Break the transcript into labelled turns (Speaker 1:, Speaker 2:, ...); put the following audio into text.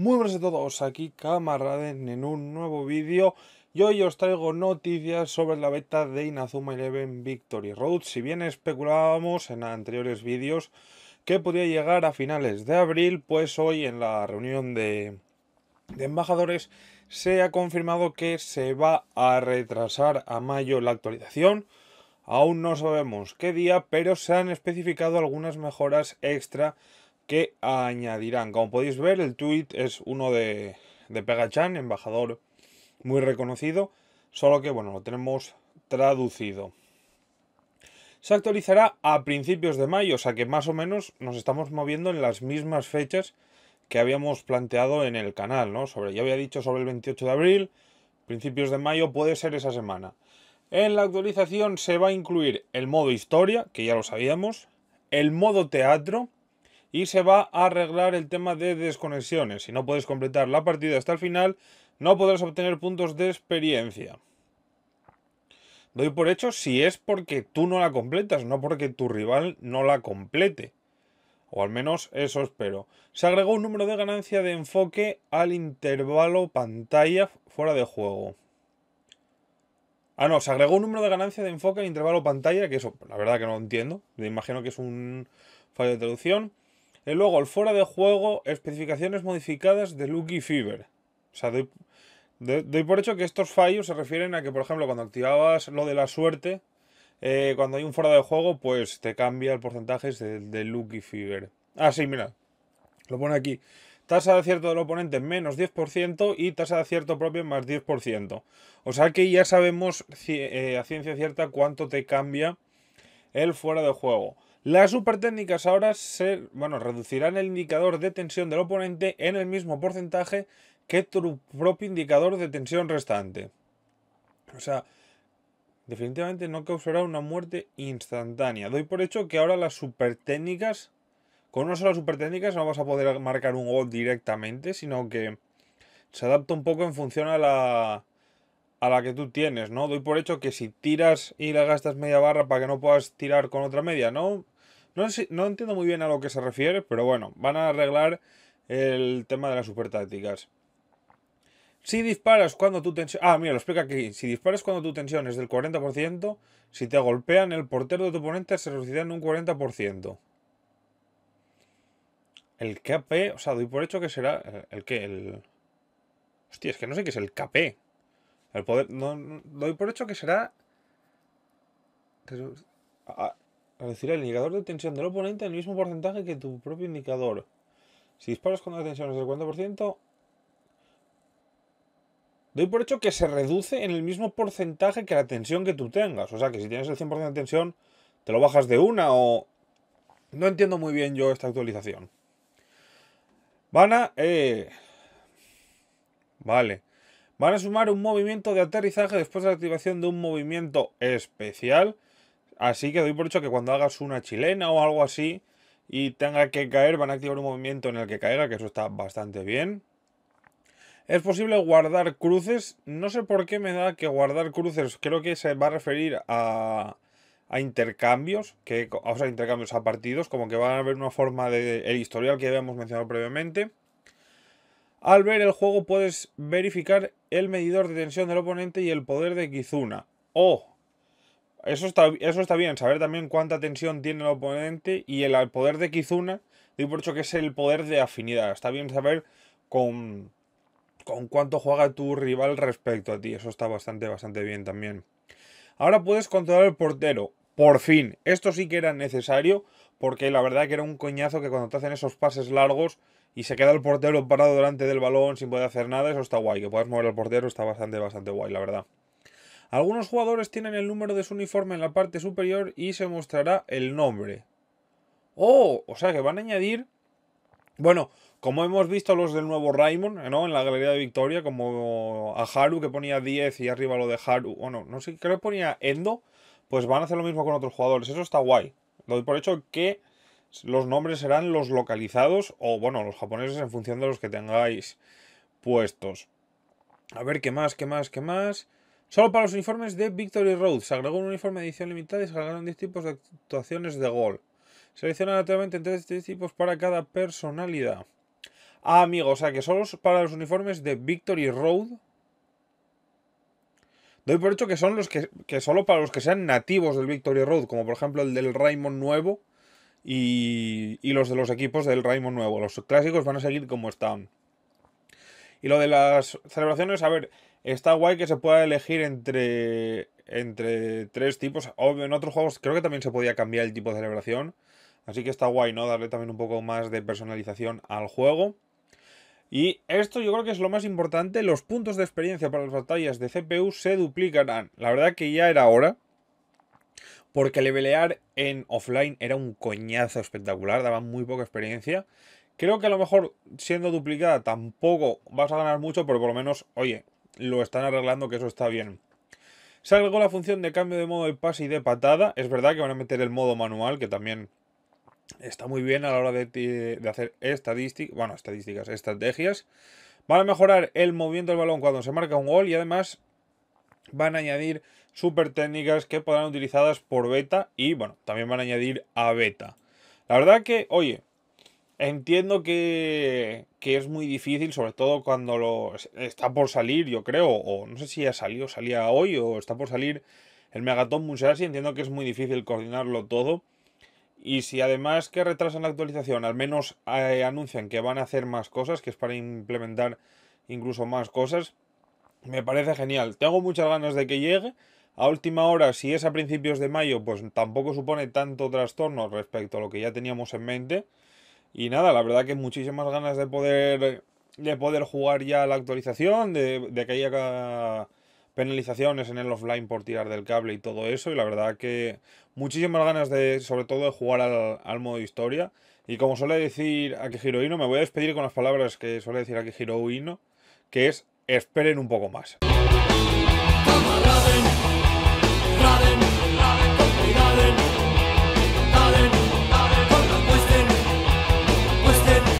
Speaker 1: Muy buenas a todos, aquí Camaraden, en un nuevo vídeo y hoy os traigo noticias sobre la beta de Inazuma Eleven Victory Road. Si bien especulábamos en anteriores vídeos que podría llegar a finales de abril, pues hoy en la reunión de embajadores se ha confirmado que se va a retrasar a mayo la actualización. Aún no sabemos qué día, pero se han especificado algunas mejoras extra que añadirán. Como podéis ver, el tweet es uno de, de Pegachan, embajador muy reconocido, solo que bueno, lo tenemos traducido. Se actualizará a principios de mayo, o sea que más o menos nos estamos moviendo en las mismas fechas que habíamos planteado en el canal, Sobre, ya había dicho sobre el 28 de abril, principios de mayo, puede ser esa semana. En la actualización se va a incluir el modo historia, que ya lo sabíamos, el modo teatro, y se va a arreglar el tema de desconexiones. Si no puedes completar la partida hasta el final, no podrás obtener puntos de experiencia. Doy por hecho si es porque tú no la completas, no porque tu rival no la complete. O al menos eso espero. Se agregó un número de ganancia de enfoque al intervalo pantalla fuera de juego. Ah, no, se agregó un número de ganancia de enfoque al intervalo pantalla, que eso, la verdad que no entiendo. Me imagino que es un fallo de traducción. Y e luego el fuera de juego, especificaciones modificadas de Lucky Fever. O sea, doy, por hecho que estos fallos se refieren a que, por ejemplo, cuando activabas lo de la suerte, eh, cuando hay un fuera de juego, pues te cambia el porcentaje de, Lucky Fever. Ah, sí, mira. Lo pone aquí tasa de acierto del oponente menos 10% y tasa de acierto propio más 10%. O sea que ya sabemos eh, a ciencia cierta cuánto te cambia el fuera de juego. Las supertécnicas ahora se, bueno, reducirán el indicador de tensión del oponente en el mismo porcentaje que tu propio indicador de tensión restante. O sea, definitivamente no causará una muerte instantánea. Doy por hecho que ahora las supertécnicas, con una sola supertécnicas no vas a poder marcar un gol directamente, sino que se adapta un poco en función a la, a la que tú tienes, ¿no? Doy por hecho que si tiras y le gastas media barra para que no puedas tirar con otra media, ¿no? No, entiendo muy bien a lo que se refiere, pero bueno, van a arreglar el tema de las tácticas Si disparas cuando tu tensión... Ah, mira, lo explica aquí. Si disparas cuando tu tensión es del 40%, si te golpean, el portero de tu oponente se reducirá en un 40%. El KP, o sea, doy por hecho que será... Eh, ¿El qué? El... Hostia, es que no sé qué es el KP. El poder... No, doy por hecho que será... Ah, es decir el indicador de tensión del oponente en el mismo porcentaje que tu propio indicador. Si disparas con una tensión del 40%, doy por hecho que se reduce en el mismo porcentaje que la tensión que tú tengas. O sea, que si tienes el 100% de tensión, te lo bajas de una o... No entiendo muy bien yo esta actualización. Van a... Eh, vale. Van a sumar un movimiento de aterrizaje después de la activación de un movimiento especial Así que doy por hecho que cuando hagas una chilena o algo así y tenga que caer, van a activar un movimiento en el que caiga, que eso está bastante bien. Es posible guardar cruces. No sé por qué me da que guardar cruces. Creo que se va a referir a, intercambios, que, o sea, intercambios a partidos, como que va a haber una forma de historial que habíamos mencionado previamente. Al ver el juego puedes verificar el medidor de tensión del oponente y el poder de Kizuna. O eso está, bien, saber también cuánta tensión tiene el oponente y el, poder de Kizuna, digo por hecho que es el poder de afinidad. Está bien saber con, cuánto juega tu rival respecto a ti. Eso está bastante, bastante bien también. Ahora puedes controlar el portero. Por fin. Esto sí que era necesario. Porque la verdad que era un coñazo que cuando te hacen esos pases largos y se queda el portero parado delante del balón sin poder hacer nada, eso está guay. Que puedas mover al portero está bastante, bastante guay, la verdad. Algunos jugadores tienen el número de su uniforme en la parte superior y se mostrará el nombre. Oh, o sea que van a añadir... Bueno, como hemos visto los del nuevo Raimon, ¿no? En la Galería de Victoria, como a Haru que ponía 10 y arriba lo de Haru. Bueno, no sé, creo que ponía Endo. Pues van a hacer lo mismo con otros jugadores. Eso está guay. Doy por hecho que los nombres serán los localizados o, bueno, los japoneses en función de los que tengáis puestos. A ver, ¿qué más? ¿Qué más? ¿Qué más? Solo para los uniformes de Victory Road. Se agregó un uniforme de edición limitada y se agregaron 10 tipos de actuaciones de gol. Selecciona entre tres tipos para cada personalidad. Ah, amigo, o sea que solo para los uniformes de Victory Road. Doy por hecho que son los que, que solo para los que sean nativos del Victory Road, como por ejemplo el del Raymond Nuevo y, y los de los equipos del Raymond Nuevo. Los clásicos van a seguir como están. Y lo de las celebraciones, a ver, está guay que se pueda elegir entre, entre tres tipos. Obvio, en otros juegos creo que también se podía cambiar el tipo de celebración. Así que está guay, ¿no? Darle también un poco más de personalización al juego. Y esto yo creo que es lo más importante. Los puntos de experiencia para las batallas de CPU se duplicarán. La verdad que ya era hora. Porque levelear en offline era un coñazo espectacular. Daban muy poca experiencia. Creo que a lo mejor siendo duplicada tampoco vas a ganar mucho, pero por lo menos, oye, lo están arreglando que eso está bien. Se agregó la función de cambio de modo de pase y de patada. Es verdad que van a meter el modo manual, que también está muy bien a la hora de, hacer estadísticas, bueno, estadísticas, estrategias. Van a mejorar el movimiento del balón cuando se marca un gol y además van a añadir super técnicas que podrán utilizadas por beta y bueno, también van a añadir a beta. La verdad que, oye, Entiendo que, es muy difícil, sobre todo cuando lo, está por salir, yo creo, o no sé si ya salió, salía hoy, o está por salir el Megaton Musashi. Entiendo que es muy difícil coordinarlo todo. Y si además que retrasan la actualización, al menos eh, anuncian que van a hacer más cosas, que es para implementar incluso más cosas, me parece genial. Tengo muchas ganas de que llegue. A última hora, si es a principios de mayo, pues tampoco supone tanto trastorno respecto a lo que ya teníamos en mente. Y nada, la verdad que muchísimas ganas de poder, de poder jugar ya la actualización, de, que haya penalizaciones en el offline por tirar del cable y todo eso. Y la verdad que muchísimas ganas de, sobre todo, de jugar al, modo historia. Y como suele decir Akihiro me voy a despedir con las palabras que suele decir Akihiro que es esperen un poco más.